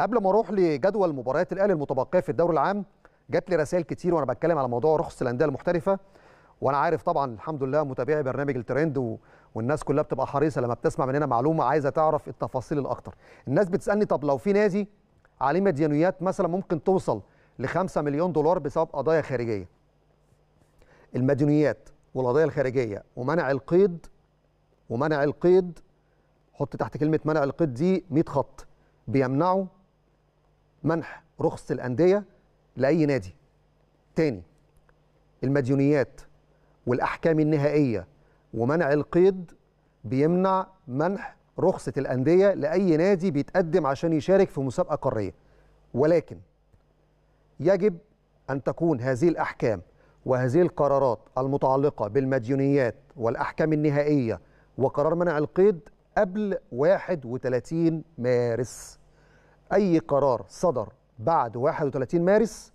قبل ما اروح لجدول مباريات الاهلي المتبقيه في الدوري العام جات لي رسائل كتير وانا بتكلم على موضوع رخص الانديه المحترفه وانا عارف طبعا الحمد لله متابعي برنامج الترند و... والناس كلها بتبقى حريصه لما بتسمع مننا معلومه عايزه تعرف التفاصيل الاكتر الناس بتسالني طب لو في نادي عليه مديونيات مثلا ممكن توصل ل 5 مليون دولار بسبب قضايا خارجيه المديونيات والقضايا الخارجيه ومنع القيد ومنع القيد حط تحت كلمه منع القيد دي 100 خط بيمنعوا منح رخص الانديه لاي نادي تاني المديونيات والاحكام النهائيه ومنع القيد بيمنع منح رخصه الانديه لاي نادي بيتقدم عشان يشارك في مسابقه قاريه ولكن يجب ان تكون هذه الاحكام وهذه القرارات المتعلقه بالمديونيات والاحكام النهائيه وقرار منع القيد قبل 31 مارس أي قرار صدر بعد 31 مارس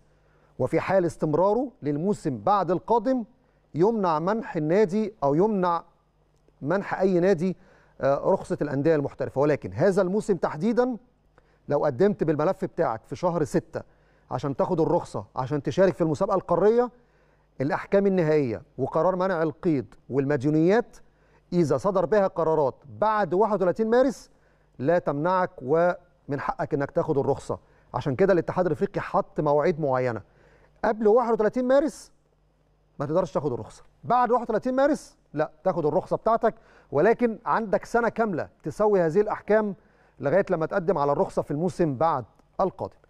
وفي حال استمراره للموسم بعد القادم يمنع منح النادي أو يمنع منح أي نادي آه، رخصة الأندية المحترفة ولكن هذا الموسم تحديدا لو قدمت بالملف بتاعك في شهر 6 عشان تاخد الرخصة عشان تشارك في المسابقة القارية الأحكام النهائية وقرار منع القيد والمديونيات إذا صدر بها قرارات بعد 31 مارس لا تمنعك و من حقك انك تاخد الرخصه عشان كده الاتحاد الافريقي حط مواعيد معينه قبل 31 مارس ما تقدرش تاخد الرخصه بعد 31 مارس لا تاخد الرخصه بتاعتك ولكن عندك سنه كامله تسوي هذه الاحكام لغايه لما تقدم على الرخصه في الموسم بعد القادم